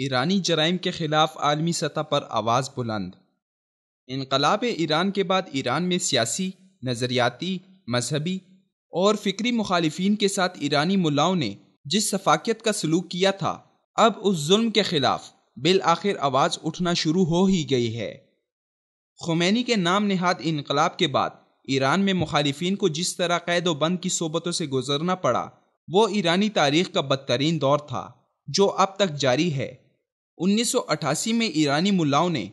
ایرانی جرائم کے خلاف عالمی سطح پر آواز بلند انقلاب ایران کے بعد ایران میں سیاسی نظریاتی مذہبی اور فکری مخالفین کے ساتھ ایرانی ملاؤں نے جس صفاقیت کا سلوک کیا تھا اب اس ظلم کے خلاف بالآخر آواز اٹھنا شروع ہو ہی گئی ہے خمینی کے نام نہاد انقلاب کے بعد ایران میں مخالفین کو جس طرح قید و بند کی صوبتوں سے گزرنا پڑا وہ ایرانی تاریخ کا بدترین دور تھا جو اب تک جاری ہے انیس سو اٹھاسی میں ایرانی ملاؤں نے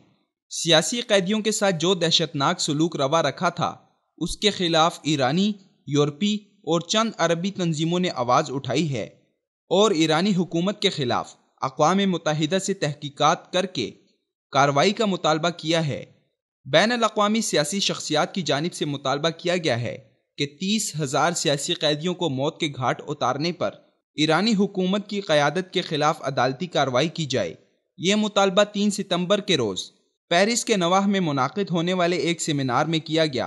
سیاسی قیدیوں کے ساتھ جو دہشتناک سلوک روا رکھا تھا اس کے خلاف ایرانی یورپی اور چند عربی تنظیموں نے آواز اٹھائی ہے اور ایرانی حکومت کے خلاف اقوام متحدہ سے تحقیقات کر کے کارروائی کا مطالبہ کیا ہے بین الاقوامی سیاسی شخصیات کی جانب سے مطالبہ کیا گیا ہے کہ تیس ہزار سیاسی قیدیوں کو موت کے گھاٹ اتارنے پر ایرانی حکومت کی قیادت کے خلاف عدالتی کارروائی کی جائے یہ مطالبہ تین ستمبر کے روز کے نواح میں منعقد ہونے والے ایک سیمینار میں کیا گیا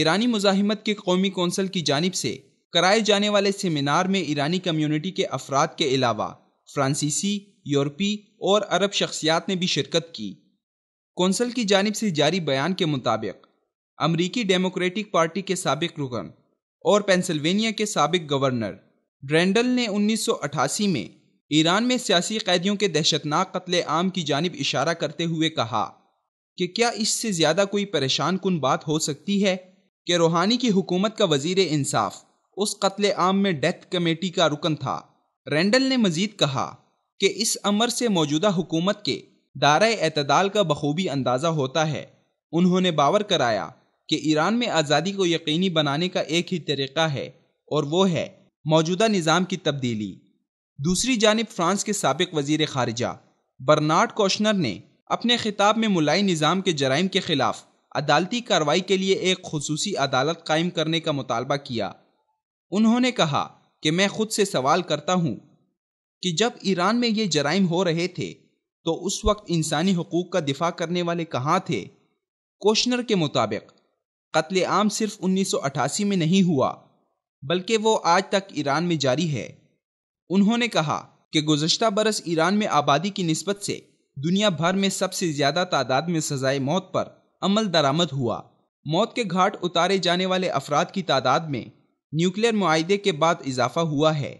ایرانی مزاحمت کے قومی کونسل کی جانب سے کرائے جانے والے سیمینار میں ایرانی کمیونٹی کے افراد کے علاوہ فرانسیسی یورپی اور عرب شخصیات نے بھی شرکت کی کونسل کی جانب سے جاری بیان کے مطابق امریکی ڈیموکریٹک پارٹی کے سابق رکن اور پینسلوینیا کے سابق گورنر ڈرینڈل نے انیس سو اٹھاسی میں ایران میں سیاسی قیدیوں کے دہشتناک قتل عام کی جانب اشارہ کرتے ہوئے کہا کہ کیا اس سے زیادہ کوئی پریشان کن بات ہو سکتی ہے کہ روحانی کی حکومت کا وزیر انصاف اس قتل عام میں ڈیتھ کمیٹی کا رکن تھا رینڈل نے مزید کہا کہ اس عمر سے موجودہ حکومت کے دائرۂ اعتدال کا بخوبی اندازہ ہوتا ہے انہوں نے باور کرایا کہ ایران میں آزادی کو یقینی بنانے کا ایک ہی طریقہ ہے اور وہ ہے موجودہ نظام کی تبدیلی دوسری جانب فرانس کے سابق وزیر خارجہ برنارڈ کوشنر نے اپنے خطاب میں ملائی نظام کے جرائم کے خلاف عدالتی کارروائی کے لیے ایک خصوصی عدالت قائم کرنے کا مطالبہ کیا انہوں نے کہا کہ میں خود سے سوال کرتا ہوں کہ جب ایران میں یہ جرائم ہو رہے تھے تو اس وقت انسانی حقوق کا دفاع کرنے والے کہاں تھے کوشنر کے مطابق قتل عام صرف انیس سو اٹھاسی میں نہیں ہوا بلکہ وہ آج تک ایران میں جاری ہے انہوں نے کہا کہ گزشتہ برس ایران میں آبادی کی نسبت سے دنیا بھر میں سب سے زیادہ تعداد میں سزائے موت پر عمل درآمد ہوا موت کے گھاٹ اتارے جانے والے افراد کی تعداد میں نیوکلیر معاہدے کے بعد اضافہ ہوا ہے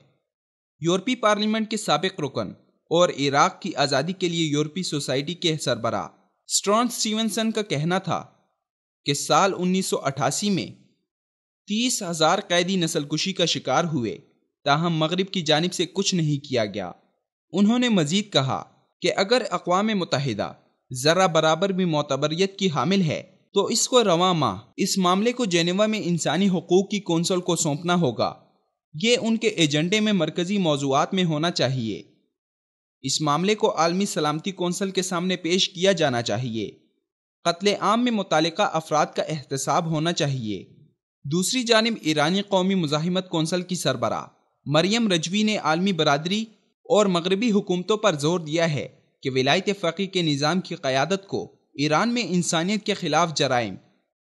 یورپی پارلیمنٹ کے سابق رکن اور عراق کی آزادی کے لیے یورپی سوسائٹی کے سربراہ سٹرون سٹیونسن کا کہنا تھا کہ سال انیس سو اٹھاسی میں تیس ہزار قیدی نسل کشی کا شکار ہوئے تاہم مغرب کی جانب سے کچھ نہیں کیا گیا انہوں نے مزید کہا کہ اگر اقوام متحدہ ذرا برابر بھی معتبریت کی حامل ہے تو اس کو رواں ماہ اس معاملے کو جینیوا میں انسانی حقوق کی کونسل کو سونپنا ہوگا یہ ان کے ایجنڈے میں مرکزی موضوعات میں ہونا چاہیے اس معاملے کو عالمی سلامتی کونسل کے سامنے پیش کیا جانا چاہیے قتل عام میں متعلقہ افراد کا احتساب ہونا چاہیے دوسری جانب ایرانی قومی مزاحمت کونسل کی سربراہ مریم رجوی نے عالمی برادری اور مغربی حکومتوں پر زور دیا ہے کہ ولایت فقی کے نظام کی قیادت کو ایران میں انسانیت کے خلاف جرائم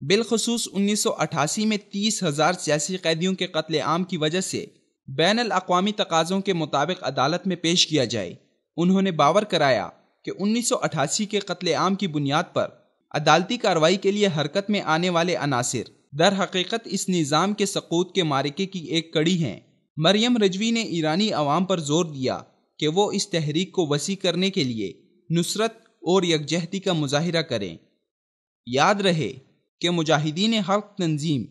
بالخصوص انیس سو اٹھاسی میں تیس ہزار سیاسی قیدیوں کے قتل عام کی وجہ سے بین الاقوامی تقاضوں کے مطابق عدالت میں پیش کیا جائے انہوں نے باور کرایا کہ انیس سو اٹھاسی کے قتل عام کی بنیاد پر عدالتی کارروائی کے لیے حرکت میں آنے والے عناصر در حقیقت اس نظام کے سقوط کے مارکے کی ایک کڑی ہیں مریم رجوی نے ایرانی عوام پر زور دیا کہ وہ اس تحریک کو وسیع کرنے کے لیے نصرت اور یکجہتی کا مظاہرہ کریں یاد رہے کہ مجاہدین حق تنظیم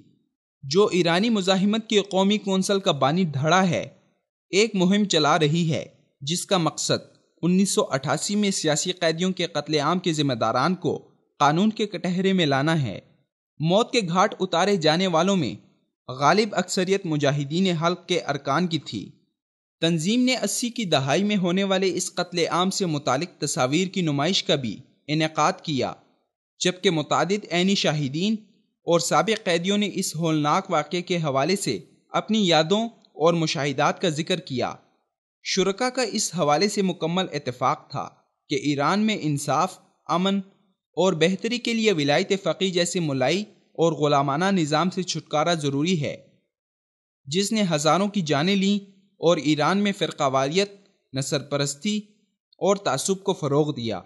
جو ایرانی مزاحمت کی قومی کونسل کا بانی دھڑا ہے ایک مہم چلا رہی ہے جس کا مقصد انیس سو اٹھاسی میں سیاسی قیدیوں کے قتل عام کے ذمہ داران کو قانون کے کٹہرے میں لانا ہے موت کے گھاٹ اتارے جانے والوں میں غالب اکثریت مجاہدین حلق کے ارکان کی تھی تنظیم نے اسی کی دہائی میں ہونے والے اس قتل عام سے متعلق تصاویر کی نمائش کا بھی انعقاد کیا جبکہ متعدد عینی شاہدین اور سابق قیدیوں نے اس ہولناک واقعے کے حوالے سے اپنی یادوں اور مشاہدات کا ذکر کیا شرکا کا اس حوالے سے مکمل اتفاق تھا کہ ایران میں انصاف امن اور بہتری کے لیے ولایت فقی جیسے ملائی اور غلامانہ نظام سے چھٹکارا ضروری ہے جس نے ہزاروں کی جانیں لیں اور ایران میں فرقہ واریت نصر پرستی اور تعصب کو فروغ دیا